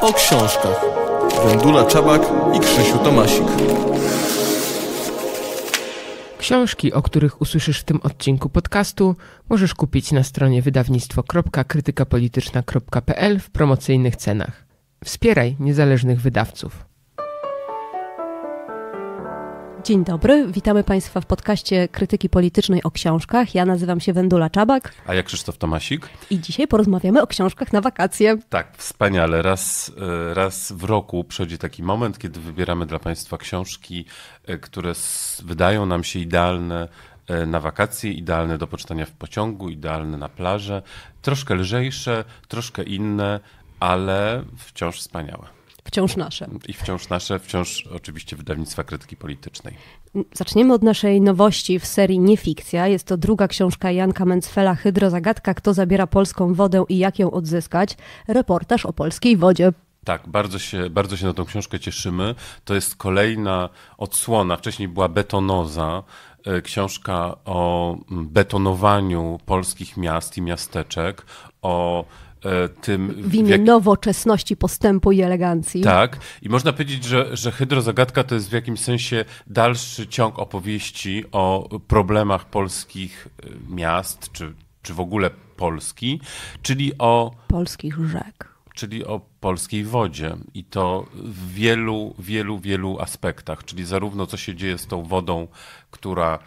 o książkach. Wędula Czabak i Krzysiu Tomasik. Książki, o których usłyszysz w tym odcinku podcastu, możesz kupić na stronie wydawnictwo.krytykapolityczna.pl w promocyjnych cenach. Wspieraj niezależnych wydawców. Dzień dobry, witamy Państwa w podcaście Krytyki Politycznej o książkach. Ja nazywam się Wendula Czabak. A ja Krzysztof Tomasik. I dzisiaj porozmawiamy o książkach na wakacje. Tak, wspaniale. Raz, e, raz w roku przychodzi taki moment, kiedy wybieramy dla Państwa książki, e, które wydają nam się idealne e, na wakacje, idealne do poczytania w pociągu, idealne na plażę. Troszkę lżejsze, troszkę inne, ale wciąż wspaniałe. Wciąż nasze. I wciąż nasze, wciąż oczywiście wydawnictwa krytyki politycznej. Zaczniemy od naszej nowości w serii Niefikcja. Jest to druga książka Janka Mencfela Hydrozagadka Kto zabiera polską wodę i jak ją odzyskać. Reportaż o polskiej wodzie. Tak, bardzo się, bardzo się na tą książkę cieszymy. To jest kolejna odsłona. Wcześniej była betonoza, e, książka o mm, betonowaniu polskich miast i miasteczek, o E, tym. W imię jak... nowoczesności, postępu i elegancji. Tak. I można powiedzieć, że, że hydrozagadka to jest w jakimś sensie dalszy ciąg opowieści o problemach polskich e, miast, czy, czy w ogóle Polski, czyli o. Polskich rzek. Czyli o polskiej wodzie i to w wielu, wielu, wielu aspektach, czyli zarówno co się dzieje z tą wodą, która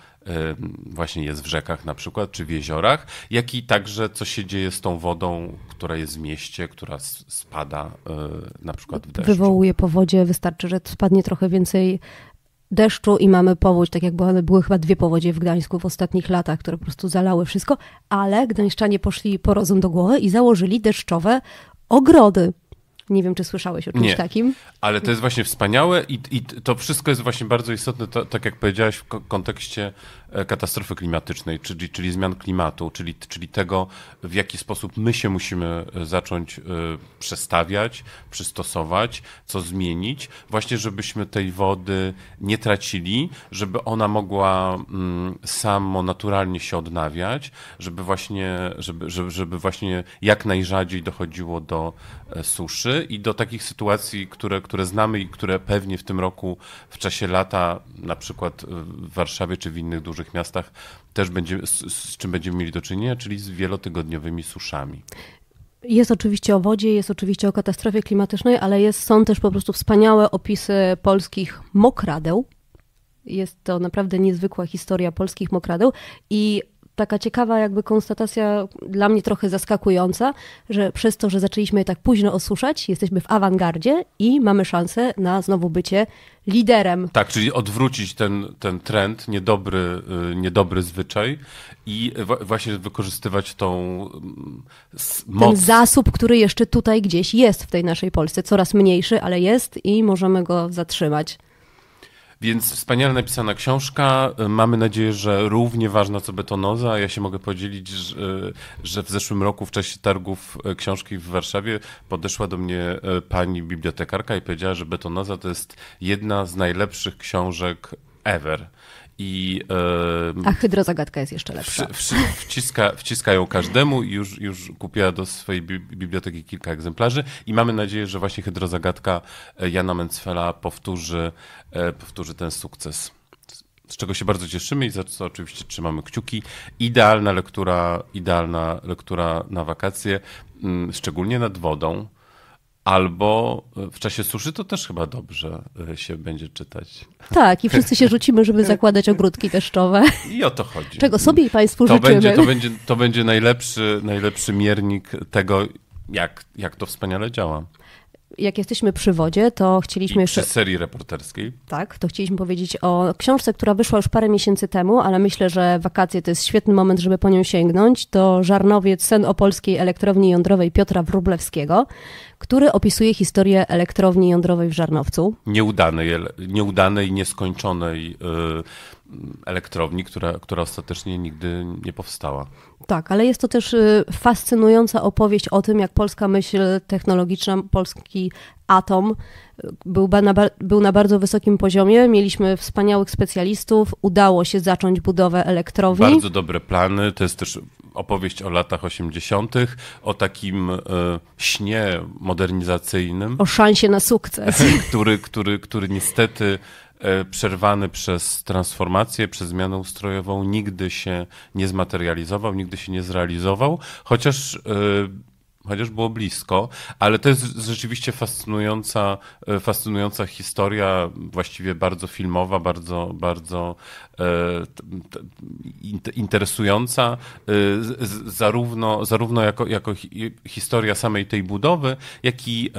właśnie jest w rzekach na przykład, czy w jeziorach, jak i także co się dzieje z tą wodą, która jest w mieście, która spada e, na przykład w deszczu. Wywołuje powodzie, wystarczy, że spadnie trochę więcej deszczu i mamy powódź, tak jak były, były chyba dwie powodzie w Gdańsku w ostatnich latach, które po prostu zalały wszystko, ale gdańszczanie poszli po rozum do głowy i założyli deszczowe ogrody. Nie wiem, czy słyszałeś o czymś Nie, takim. Ale to jest właśnie wspaniałe i, i to wszystko jest właśnie bardzo istotne, to, tak jak powiedziałaś w kontekście E, katastrofy klimatycznej, czyli, czyli zmian klimatu, czyli, czyli tego, w jaki sposób my się musimy e, zacząć e, przestawiać, przystosować, co zmienić, właśnie żebyśmy tej wody nie tracili, żeby ona mogła mm, samo naturalnie się odnawiać, żeby właśnie, żeby, żeby, żeby właśnie jak najrzadziej dochodziło do suszy i do takich sytuacji, które, które znamy i które pewnie w tym roku w czasie lata, na przykład w Warszawie czy w innych dużych dużych miastach też będzie, z, z czym będziemy mieli do czynienia, czyli z wielotygodniowymi suszami. Jest oczywiście o wodzie, jest oczywiście o katastrofie klimatycznej, ale jest, są też po prostu wspaniałe opisy polskich mokradeł. Jest to naprawdę niezwykła historia polskich mokradeł i taka ciekawa jakby konstatacja, dla mnie trochę zaskakująca, że przez to, że zaczęliśmy je tak późno osuszać, jesteśmy w awangardzie i mamy szansę na znowu bycie liderem. Tak, czyli odwrócić ten, ten trend, niedobry, y, niedobry zwyczaj i właśnie wykorzystywać tą mm, moc. Ten zasób, który jeszcze tutaj gdzieś jest w tej naszej Polsce, coraz mniejszy, ale jest i możemy go zatrzymać. Więc wspaniale napisana książka. Mamy nadzieję, że równie ważna co betonoza. Ja się mogę podzielić, że, że w zeszłym roku w czasie targów e, książki w Warszawie podeszła do mnie e, pani bibliotekarka i powiedziała, że betonoza to jest jedna z najlepszych książek ever i... Yy, A hydrozagadka jest jeszcze lepsza. wciska, wciska ją każdemu i już, już kupiła do swojej biblioteki kilka egzemplarzy i mamy nadzieję, że właśnie hydrozagadka e, Jana Mencfela powtórzy, e, powtórzy ten sukces z czego się bardzo cieszymy i za co oczywiście trzymamy kciuki. Idealna lektura, idealna lektura na wakacje, mm, szczególnie nad wodą. Albo e, w czasie suszy to też chyba dobrze e, się będzie czytać. Tak, i wszyscy się rzucimy, żeby zakładać ogródki deszczowe. I o to chodzi. Czego sobie i Państwu to życzymy. Będzie, to, będzie, to będzie najlepszy, najlepszy miernik tego, jak, jak to wspaniale działa jak jesteśmy przy wodzie, to chcieliśmy jeszcze. Przy serii reporterskiej. Tak, to chcieliśmy powiedzieć o książce, która wyszła już parę miesięcy temu, ale myślę, że wakacje to jest świetny moment, żeby po nią sięgnąć. To Żarnowiec Sen Opolskiej Elektrowni Jądrowej Piotra Wróblewskiego, który opisuje historię elektrowni jądrowej w Żarnowcu. Nieudanej, nieudanej nieskończonej. Yy elektrowni, która, która ostatecznie nigdy nie powstała. Tak, ale jest to też y, fascynująca opowieść o tym, jak polska myśl technologiczna, polski atom y, był na, był na bardzo wysokim poziomie. Mieliśmy wspaniałych specjalistów, udało się zacząć budowę elektrowni. Bardzo dobre plany, to jest też opowieść o latach 80., o takim y, śnie modernizacyjnym. O szansie na sukces. Który, który, który niestety E, przerwany przez transformację, przez zmianę ustrojową, nigdy się nie zmaterializował, nigdy się nie zrealizował, chociaż e, chociaż było blisko, ale to jest rzeczywiście fascynująca, e, fascynująca historia, właściwie bardzo filmowa, bardzo, bardzo e, interesująca, e, zarówno, zarówno jako, jako historia samej tej budowy, jak i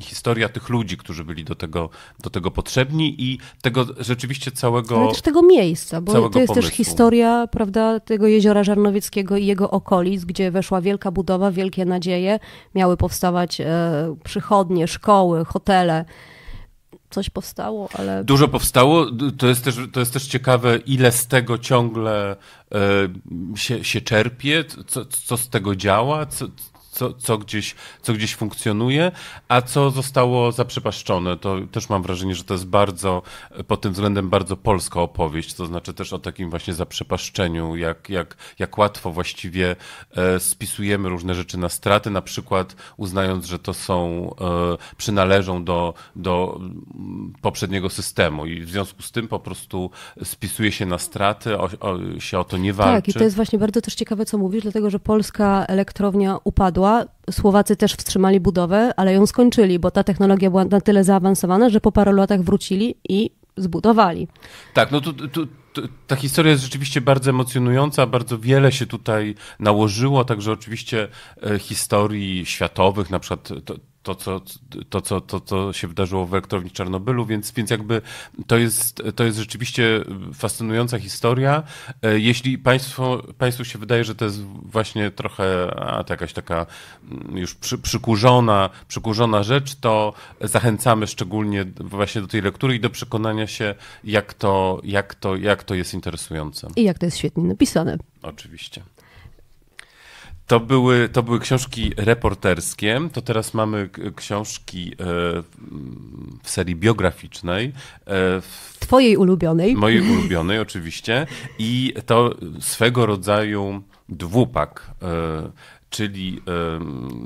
historia tych ludzi, którzy byli do tego, do tego potrzebni i tego rzeczywiście całego. Ale też tego miejsca, bo to jest pomysłu. też historia, prawda, tego jeziora Żarnowieckiego i jego okolic, gdzie weszła wielka budowa, wielkie nadzieje miały powstawać e, przychodnie, szkoły, hotele coś powstało, ale. Dużo powstało. To jest też, to jest też ciekawe, ile z tego ciągle e, się, się czerpie, co, co z tego działa, co, co, co, gdzieś, co gdzieś funkcjonuje, a co zostało zaprzepaszczone. To też mam wrażenie, że to jest bardzo, pod tym względem bardzo polska opowieść, to znaczy też o takim właśnie zaprzepaszczeniu, jak, jak, jak łatwo właściwie e, spisujemy różne rzeczy na straty, na przykład uznając, że to są, e, przynależą do, do mm, poprzedniego systemu i w związku z tym po prostu spisuje się na straty, o, o, się o to nie walczy. Tak, i to jest właśnie bardzo też ciekawe, co mówisz, dlatego że polska elektrownia upadła, Słowacy też wstrzymali budowę, ale ją skończyli, bo ta technologia była na tyle zaawansowana, że po paru latach wrócili i zbudowali. Tak, no to, ta historia jest rzeczywiście bardzo emocjonująca, bardzo wiele się tutaj nałożyło, także oczywiście e, historii światowych, na przykład to, to, co, to, co, to, co się wydarzyło w elektrowni Czarnobylu, więc, więc jakby to jest, to jest rzeczywiście fascynująca historia. E, jeśli państwo, Państwu się wydaje, że to jest właśnie trochę a, to jakaś taka mm, już przy, przykurzona, przykurzona rzecz, to zachęcamy szczególnie właśnie do tej lektury i do przekonania się, jak to, jak to, jak to jest interesujące. I jak to jest świetnie napisane. Oczywiście. To były, to były książki reporterskie, to teraz mamy książki e, w serii biograficznej. E, Twojej ulubionej. Mojej ulubionej, oczywiście. I to swego rodzaju dwupak, e, czyli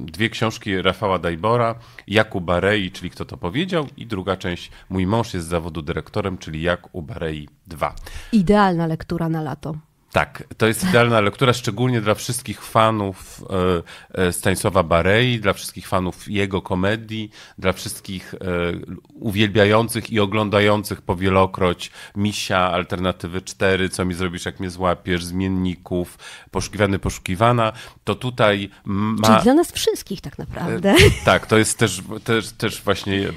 dwie książki Rafała Dajbora, Jakuba Rei, czyli Kto to powiedział i druga część Mój mąż jest z zawodu dyrektorem, czyli Jak u Barei 2. Idealna lektura na lato. Tak, to jest idealna lektura, szczególnie dla wszystkich fanów e, e, Stanisława Barei, dla wszystkich fanów jego komedii, dla wszystkich e, uwielbiających i oglądających powielokroć Misia, Alternatywy 4, Co mi zrobisz, jak mnie złapiesz, Zmienników, Poszukiwany, Poszukiwana, to tutaj ma... Czyli dla nas wszystkich tak naprawdę. Tak, to jest też, też, też właśnie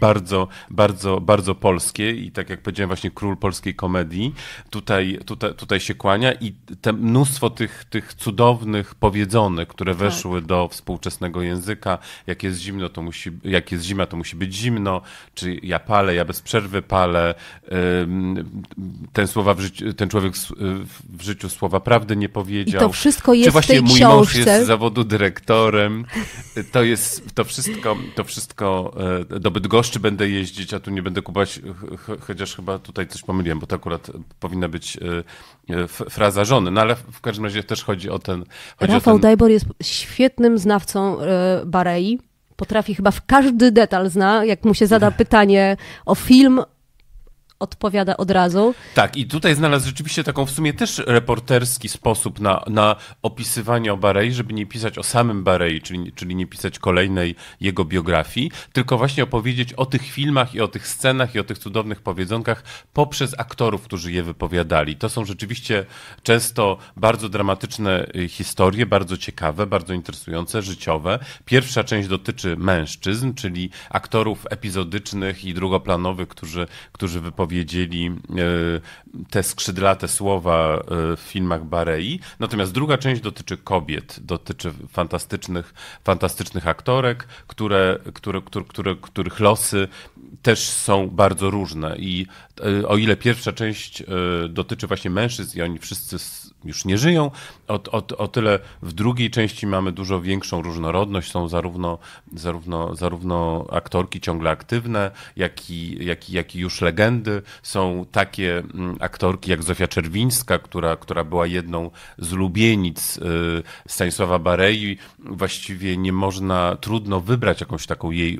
bardzo, bardzo, bardzo polskie i tak jak powiedziałem właśnie król polskiej komedii. Tutaj, tutaj, tutaj się kłania wydarzenia i te mnóstwo tych, tych cudownych powiedzonych, które tak. weszły do współczesnego języka, jak jest zimno, to musi, jak jest zima, to musi być zimno, czy ja palę, ja bez przerwy palę, ten, słowa życiu, ten człowiek w życiu słowa prawdy nie powiedział. I to wszystko jest czy właśnie w tej mój mąż jest z zawodu dyrektorem, to jest, to wszystko, to wszystko e, do Bydgoszczy będę jeździć, a tu nie będę kupować, chociaż chyba tutaj coś pomyliłem, bo to akurat powinna być e, e, fraza żony, no ale w każdym razie też chodzi o ten... Chodzi Rafał o ten... Dajbor jest świetnym znawcą e, Barei potrafi chyba w każdy detal zna, jak mu się zada pytanie o film, odpowiada od razu. Tak, i tutaj znalazł rzeczywiście taką w sumie też reporterski sposób na, na opisywanie o Barei, żeby nie pisać o samym Barei, czyli, czyli nie pisać kolejnej jego biografii, tylko właśnie opowiedzieć o tych filmach i o tych scenach i o tych cudownych powiedzonkach poprzez aktorów, którzy je wypowiadali. To są rzeczywiście często bardzo dramatyczne y, historie, bardzo ciekawe, bardzo interesujące, życiowe. Pierwsza część dotyczy mężczyzn, czyli aktorów epizodycznych i drugoplanowych, którzy, którzy wypowiadają wypowiedzieli e, te skrzydlate słowa e, w filmach Barei. Natomiast druga część dotyczy kobiet, dotyczy fantastycznych, fantastycznych aktorek, które, które, które, które których losy też są bardzo różne i o ile pierwsza część e, dotyczy właśnie mężczyzn i oni wszyscy już nie żyją, o, o, o tyle w drugiej części mamy dużo większą różnorodność. Są zarówno, zarówno, zarówno aktorki ciągle aktywne, jak i, jak, i, jak i już legendy. Są takie mm, aktorki jak Zofia Czerwińska, która, która była jedną z lubienic e, Stanisława Barei. Właściwie nie można, trudno wybrać jakąś taką jej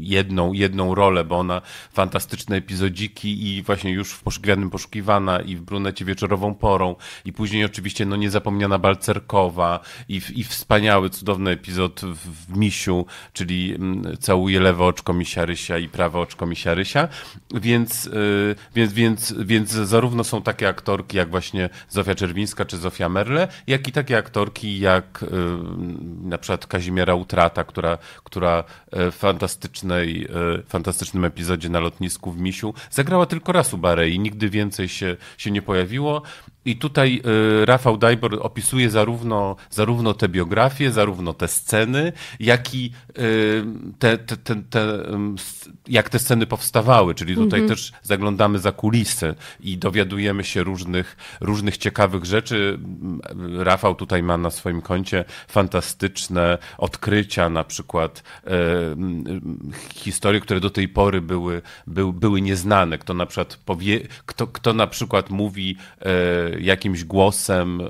jedną, jedną rolę, bo ona fantastycznie świetne epizodziki i właśnie już w poszukiwanym poszukiwana i w brunecie wieczorową porą i później oczywiście no niezapomniana Balcerkowa i, i wspaniały, cudowny epizod w, w Misiu, czyli mm, całuje lewe oczko Misia Rysia i prawe oczko Misia Rysia, więc, y, więc, więc, więc zarówno są takie aktorki jak właśnie Zofia Czerwińska czy Zofia Merle, jak i takie aktorki jak y, na przykład Kazimiera Utrata, która, która e, w fantastycznej, e, fantastycznym epizodzie na lotnisku w Misiu. Zagrała tylko raz u Barei, nigdy więcej się, się nie pojawiło. I tutaj y, Rafał Dajbor opisuje zarówno, zarówno te biografie, zarówno te sceny, jak i y, te, te, te, te jak te sceny powstawały. Czyli tutaj mm -hmm. też zaglądamy za kulisy i dowiadujemy się różnych, różnych ciekawych rzeczy. Y, Rafał tutaj ma na swoim koncie fantastyczne odkrycia, na przykład historie, które do tej pory były, by, były nieznane. Kto na przykład powie, kto, kto na przykład mówi, jakimś głosem e,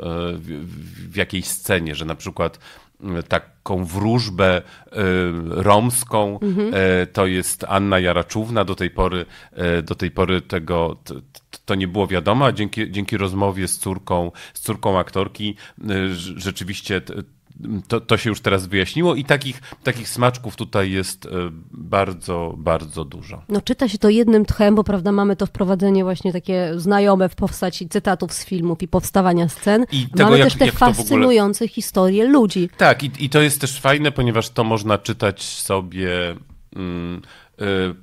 w jakiejś scenie, że na przykład e, taką wróżbę e, romską. Mhm. To jest Anna Jaraczówna. Do tej pory, do tej pory tego to, nie było wiadomo, a dzięki, dzięki rozmowie z córką, z córką aktorki rzeczywiście to, to się już teraz wyjaśniło i takich, takich smaczków tutaj jest e, bardzo, bardzo dużo. No czyta się to jednym tchem, bo prawda, mamy to wprowadzenie właśnie takie znajome w postaci cytatów z filmów i powstawania scen. I tego, mamy jak, też te fascynujące ogóle... historie ludzi. Tak, i, i to jest też fajne, ponieważ to można czytać sobie... Mm, y,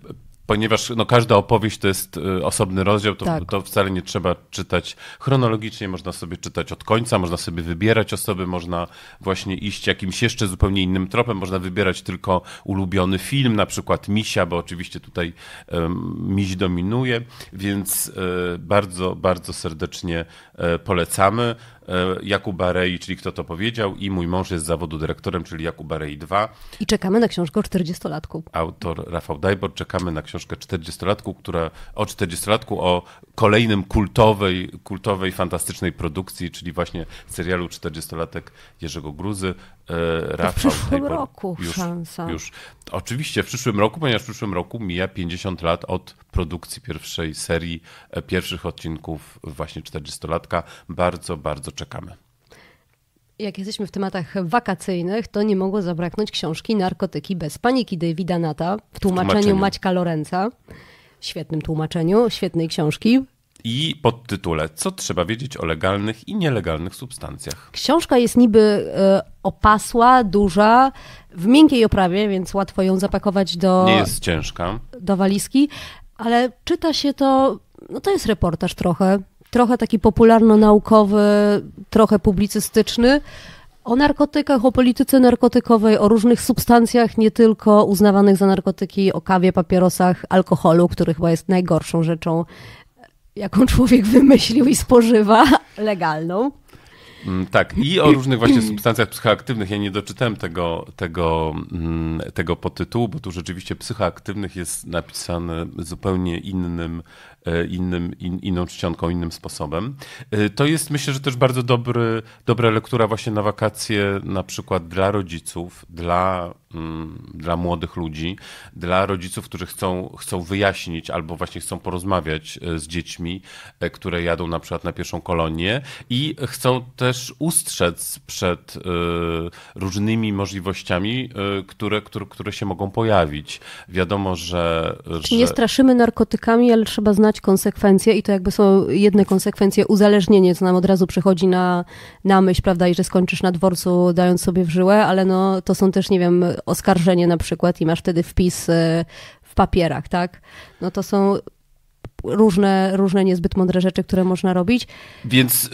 ponieważ no, każda opowieść to jest y, osobny rozdział, to, tak. to, wcale nie trzeba czytać chronologicznie, można sobie czytać od końca, można sobie wybierać osoby, można właśnie iść jakimś jeszcze zupełnie innym tropem, można wybierać tylko ulubiony film, na przykład Misia, bo oczywiście tutaj um, miś dominuje, więc y, bardzo, bardzo serdecznie y, polecamy. E, Jakuba Rei, czyli Kto to powiedział i Mój mąż jest z zawodu dyrektorem, czyli Jakuba Rei 2. I czekamy na książkę o 40-latku. Autor Rafał Dajbor, czekamy na książkę 40-latku, która o 40-latku, o kolejnym kultowej, kultowej, fantastycznej produkcji, czyli właśnie serialu 40-latek Jerzego Gruzy. E, Rafał w przyszłym Dajbor, roku już, szansa. Już. Oczywiście w przyszłym roku, ponieważ w przyszłym roku mija 50 lat od produkcji pierwszej serii, e, pierwszych odcinków właśnie 40-latka. Bardzo, bardzo czekamy. Jak jesteśmy w tematach wakacyjnych, to nie mogło zabraknąć książki Narkotyki bez paniki Davida Nata w tłumaczeniu, w tłumaczeniu. Maćka Lorenza. Świetnym tłumaczeniu, świetnej książki. I pod tytule Co trzeba wiedzieć o legalnych i nielegalnych substancjach. Książka jest niby e, opasła, duża, w miękkiej oprawie, więc łatwo ją zapakować do. Nie jest ciężka. Do walizki, ale czyta się to. No to jest reportaż trochę trochę taki popularno-naukowy, trochę publicystyczny, o narkotykach, o polityce narkotykowej, o różnych substancjach, nie tylko uznawanych za narkotyki, o kawie, papierosach, alkoholu, który chyba jest najgorszą rzeczą, jaką człowiek wymyślił i spożywa, legalną. Mm, tak, i o różnych właśnie substancjach psychoaktywnych. Ja nie doczytałem tego, tego, mm, tego podtytułu, bo tu rzeczywiście psychoaktywnych jest napisane zupełnie innym, e, innym, in, inną czcionką, innym sposobem. E, to jest myślę, że też bardzo dobry, dobra lektura właśnie na wakacje, na przykład dla rodziców, dla Mm, dla młodych ludzi, dla rodziców, którzy chcą, chcą wyjaśnić albo właśnie chcą porozmawiać e, z dziećmi, e, które jadą na przykład na pierwszą kolonię i chcą też ustrzec przed e, różnymi możliwościami, które, które, które się mogą pojawić. Wiadomo, że, że. Czy nie straszymy narkotykami, ale trzeba znać konsekwencje i to jakby są jedne konsekwencje uzależnienie, co nam od razu przychodzi na, na myśl, prawda, i że skończysz na dworcu dając sobie w żyłę, ale no to są też, nie wiem, oskarżenie na przykład i masz wtedy wpis e, w papierach, tak? No to są różne, różne niezbyt mądre rzeczy, które można robić. Więc y,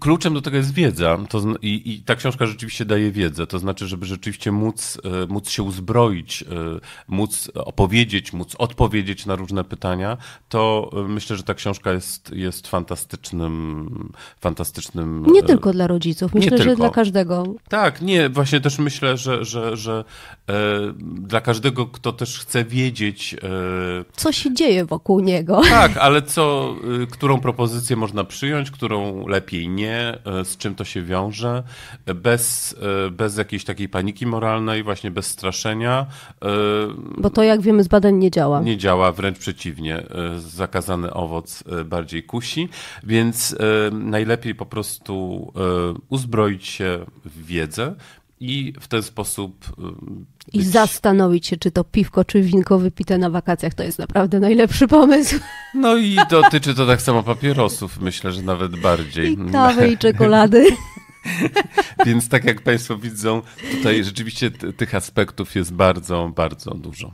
kluczem do tego jest wiedza to, i, i, ta książka rzeczywiście daje wiedzę. To znaczy, żeby rzeczywiście móc, y, móc się uzbroić, y, móc opowiedzieć, móc odpowiedzieć na różne pytania, to myślę, że ta książka jest, jest fantastycznym, fantastycznym... Nie tylko dla rodziców, myślę, że tylko. dla każdego. Tak, nie, właśnie też myślę, że, że, że E, dla każdego, kto też chce wiedzieć. E, co się dzieje wokół niego. Tak, ale co, e, którą propozycję można przyjąć, którą lepiej nie, z czym to się wiąże, bez, bez jakiejś takiej paniki moralnej, właśnie bez straszenia. Bo to, jak wiemy z badań, nie działa. Nie działa, wręcz przeciwnie. Zakazany owoc bardziej kusi, więc najlepiej po prostu uzbroić się w wiedzę, i w ten sposób. Y, być... I zastanowić się, czy to piwko, czy winko wypite na wakacjach to jest naprawdę najlepszy pomysł. No i dotyczy to tak samo papierosów, myślę, że nawet bardziej. I kawy i czekolady. Więc tak jak Państwo widzą, tutaj rzeczywiście tych aspektów jest bardzo, bardzo dużo.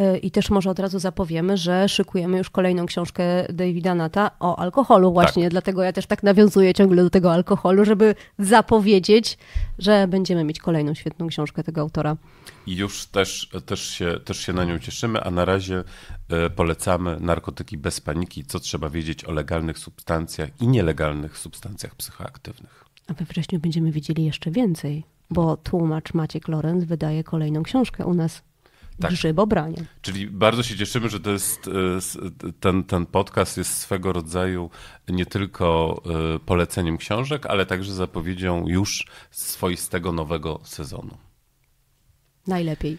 Y, I też może od razu zapowiemy, że szykujemy już kolejną książkę Davida Nata o alkoholu właśnie, tak. dlatego ja też tak nawiązuję ciągle do tego alkoholu, żeby zapowiedzieć, że będziemy mieć kolejną świetną książkę tego autora. I już też, też, się, też się na nią cieszymy, a na razie y, polecamy narkotyki bez paniki, co trzeba wiedzieć o legalnych substancjach i nielegalnych substancjach psychoaktywnych. A we wrześniu będziemy widzieli jeszcze więcej, bo tłumacz Maciek Lorenz wydaje kolejną książkę u nas tak. grzybobranie. Czyli bardzo się cieszymy, że to jest, e, e, ten, ten podcast jest swego rodzaju nie tylko e, poleceniem książek, ale także zapowiedzią już swoistego nowego sezonu. Najlepiej.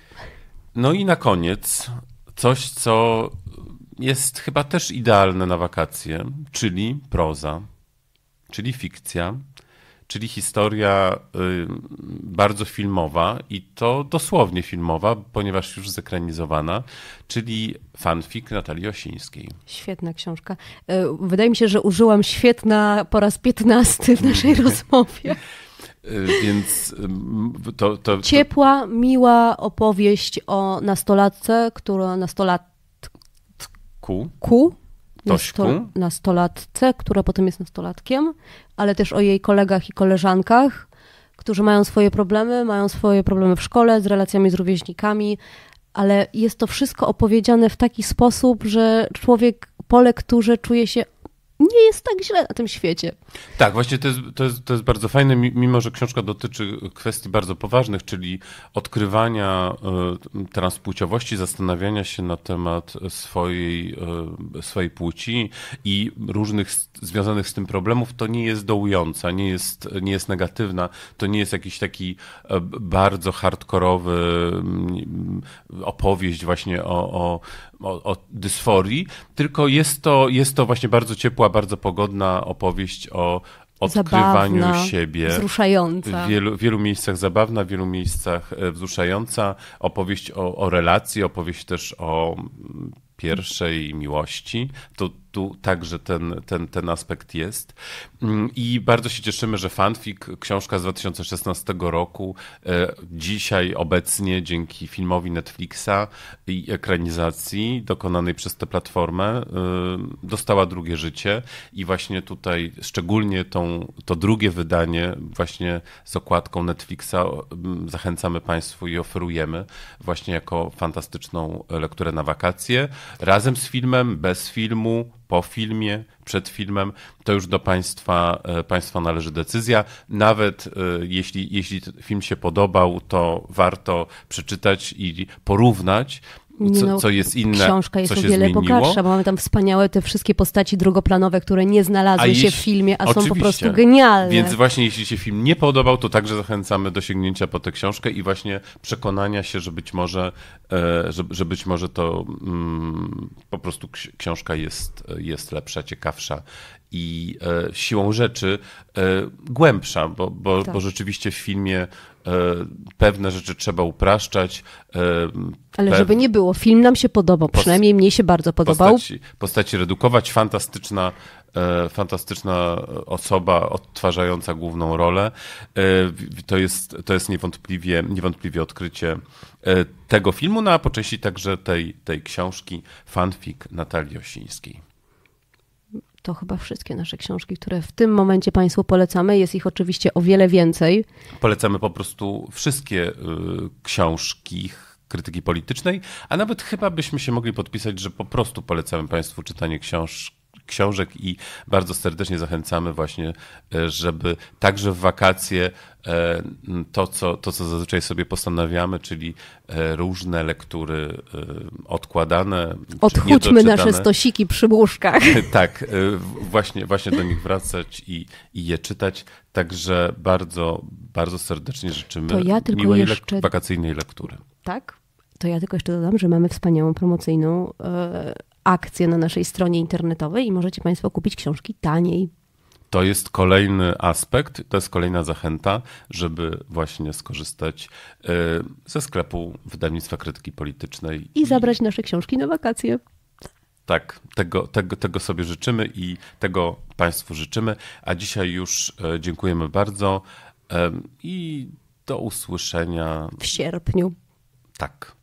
No i na koniec coś, co jest chyba też idealne na wakacje, czyli proza, czyli fikcja czyli historia y, bardzo filmowa i to dosłownie filmowa, ponieważ już zekranizowana, czyli fanfic Natalii Osińskiej. Świetna książka. E, wydaje mi się, że użyłam świetna po raz piętnasty w naszej rozmowie. E, więc y, to, to, to, Ciepła, miła opowieść o nastolatce, która nastolatku. Ku? Tośku. nastolatce, która potem jest nastolatkiem, ale też o jej kolegach i koleżankach, którzy mają swoje problemy, mają swoje problemy w szkole, z relacjami z rówieśnikami, ale jest to wszystko opowiedziane w taki sposób, że człowiek po lekturze czuje się nie jest tak źle na tym świecie. Tak, właśnie to jest, to jest, to jest bardzo fajne, mimo że książka dotyczy kwestii bardzo poważnych, czyli odkrywania e, transpłciowości, zastanawiania się na temat swojej, e, swojej płci i różnych związanych z tym problemów, to nie jest dołująca, nie jest, nie jest negatywna, to nie jest jakiś taki e, bardzo hardkorowy mm, opowieść właśnie o, o, o, o dysforii, tylko jest to, jest to właśnie bardzo ciepła bardzo pogodna opowieść o odkrywaniu zabawna, siebie. Wzruszająca. W wielu, wielu miejscach zabawna, w wielu miejscach e, wzruszająca. Opowieść o, o relacji, opowieść też o pierwszej miłości, to tu także ten, ten, ten aspekt jest. Mm, I bardzo się cieszymy, że fanfic, książka z 2016 roku, e, dzisiaj obecnie dzięki filmowi Netflixa i ekranizacji dokonanej przez tę platformę e, dostała drugie życie i właśnie tutaj szczególnie tą, to drugie wydanie właśnie z okładką Netflixa zachęcamy Państwu i oferujemy właśnie jako fantastyczną lekturę na wakacje razem z filmem, bez filmu, po filmie, przed filmem, to już do państwa, e, państwa należy decyzja. Nawet e, jeśli, jeśli film się podobał, to warto przeczytać i porównać co, no, co, jest inne, Książka jest co się o wiele zmieniło. bogatsza, bo mamy tam wspaniałe te wszystkie postaci drugoplanowe, które nie znalazły jeśli, się w filmie, a oczywiście. są po prostu genialne. Więc właśnie jeśli się film nie podobał, to także zachęcamy do sięgnięcia po tę książkę i właśnie przekonania się, że być może, e, że, że być może to mm, po prostu książka jest, jest lepsza, ciekawsza i e, siłą rzeczy e, głębsza, bo, bo, tak. bo rzeczywiście w filmie e, pewne rzeczy trzeba upraszczać. E, Ale żeby nie było, film nam się podobał, post, przynajmniej mnie się bardzo podobał. Postaci, postaci redukować, fantastyczna, e, fantastyczna osoba odtwarzająca główną rolę. E, to jest, to jest niewątpliwie, niewątpliwie odkrycie tego filmu, no a po części także tej, tej książki, fanfic Natalii Osińskiej to chyba wszystkie nasze książki, które w tym momencie Państwu polecamy. Jest ich oczywiście o wiele więcej. Polecamy po prostu wszystkie y, książki krytyki politycznej, a nawet chyba byśmy się mogli podpisać, że po prostu polecamy Państwu czytanie książki książek i bardzo serdecznie zachęcamy właśnie, e, żeby także w wakacje e, to, co, to, co zazwyczaj sobie postanawiamy, czyli e, różne lektury odkładane. Odchudźmy nasze stosiki przy łóżkach. Tak, właśnie, właśnie do nich wracać i, i je czytać. Także bardzo, bardzo serdecznie życzymy to ja tylko miłej jeszcze... lek wakacyjnej lektury. Tak? To ja tylko jeszcze dodam, że mamy wspaniałą promocyjną akcję na naszej stronie internetowej i możecie Państwo kupić książki taniej. To jest kolejny aspekt, to jest kolejna zachęta, żeby właśnie skorzystać y, ze sklepu wydawnictwa krytyki politycznej. I zabrać nasze książki na wakacje. Tak, tego, tego, tego sobie życzymy i tego Państwu życzymy. A dzisiaj już e, dziękujemy bardzo e, i do usłyszenia w sierpniu. Tak.